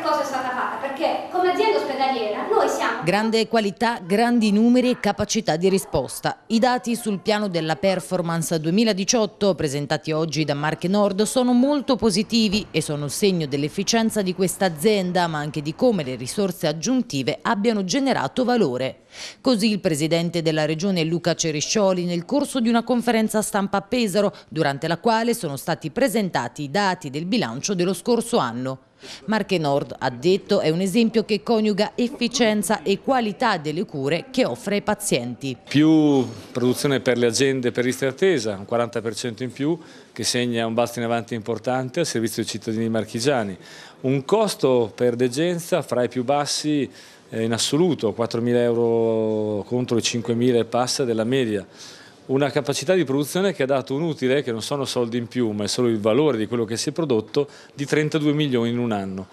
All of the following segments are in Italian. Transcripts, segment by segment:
cosa è stata fatta, perché come azienda ospedaliera noi siamo... Grande qualità, grandi numeri e capacità di risposta. I dati sul piano della performance 2018 presentati oggi da Marche Nord sono molto positivi e sono segno dell'efficienza di questa azienda, ma anche di come le risorse aggiuntive abbiano generato valore. Così il presidente della regione Luca Ceriscioli nel corso di una conferenza stampa a Pesaro, durante la quale sono stati presentati i dati del bilancio dello scorso anno. Marche Nord, ha detto, è un esempio che coniuga efficienza e qualità delle cure che offre ai pazienti. Più produzione per le aziende per liste attesa, un 40% in più, che segna un balzo in avanti importante al servizio dei cittadini marchigiani. Un costo per degenza fra i più bassi eh, in assoluto, 4.000 euro contro i 5.000 e passa della media una capacità di produzione che ha dato un utile, che non sono soldi in più, ma è solo il valore di quello che si è prodotto, di 32 milioni in un anno.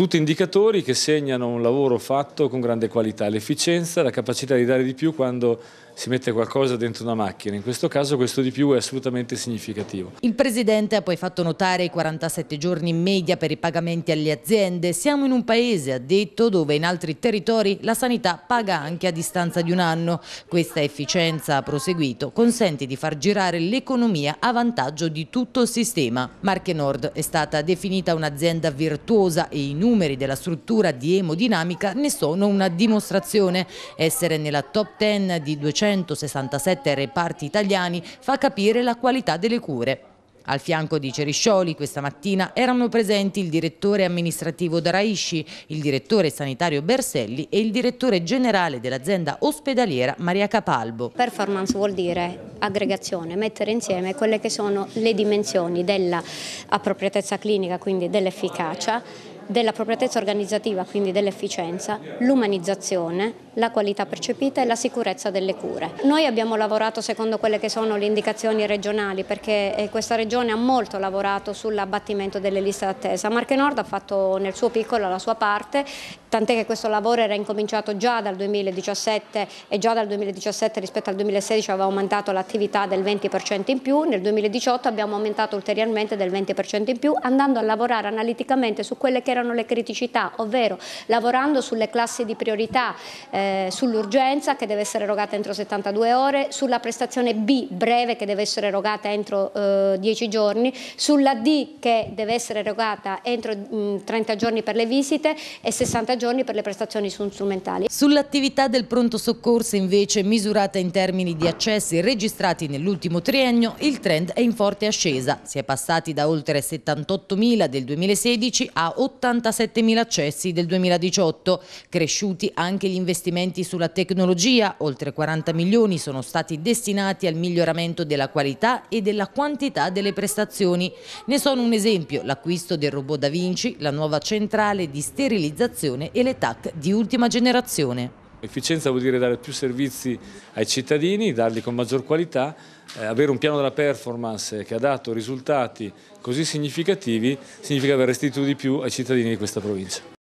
Tutti indicatori che segnano un lavoro fatto con grande qualità, l'efficienza, la capacità di dare di più quando si mette qualcosa dentro una macchina. In questo caso questo di più è assolutamente significativo. Il Presidente ha poi fatto notare i 47 giorni in media per i pagamenti alle aziende. Siamo in un paese, ha detto, dove in altri territori la sanità paga anche a distanza di un anno. Questa efficienza, ha proseguito, consente di far girare l'economia a vantaggio di tutto il sistema. Marche Nord è stata definita un'azienda virtuosa e inutile numeri della struttura di emodinamica ne sono una dimostrazione. Essere nella top 10 di 267 reparti italiani fa capire la qualità delle cure. Al fianco di Ceriscioli questa mattina erano presenti il direttore amministrativo Daraisci, il direttore sanitario Berselli e il direttore generale dell'azienda ospedaliera Maria Capalbo. Performance vuol dire aggregazione, mettere insieme quelle che sono le dimensioni della appropriatezza clinica, quindi dell'efficacia dell'appropriatezza organizzativa, quindi dell'efficienza, l'umanizzazione, la qualità percepita e la sicurezza delle cure. Noi abbiamo lavorato secondo quelle che sono le indicazioni regionali perché eh, questa regione ha molto lavorato sull'abbattimento delle liste d'attesa. Marche Nord ha fatto nel suo piccolo la sua parte, tant'è che questo lavoro era incominciato già dal 2017 e già dal 2017 rispetto al 2016 aveva aumentato l'attività del 20% in più, nel 2018 abbiamo aumentato ulteriormente del 20% in più andando a lavorare analiticamente su quelle che erano c'erano le criticità, ovvero lavorando sulle classi di priorità, eh, sull'urgenza che deve essere erogata entro 72 ore, sulla prestazione B breve che deve essere erogata entro eh, 10 giorni, sulla D che deve essere erogata entro mh, mm, 30 giorni per le visite e 60 giorni per le prestazioni strumentali. Sull'attività del pronto soccorso invece misurata in termini di accessi registrati nell'ultimo triennio, il trend è in forte ascesa. Si è passati da oltre 78.000 del 2016 a 80 77.000 accessi del 2018. Cresciuti anche gli investimenti sulla tecnologia, oltre 40 milioni sono stati destinati al miglioramento della qualità e della quantità delle prestazioni. Ne sono un esempio l'acquisto del robot Da Vinci, la nuova centrale di sterilizzazione e le TAC di ultima generazione. Efficienza vuol dire dare più servizi ai cittadini, darli con maggior qualità, eh, avere un piano della performance che ha dato risultati così significativi significa aver restituito di più ai cittadini di questa provincia.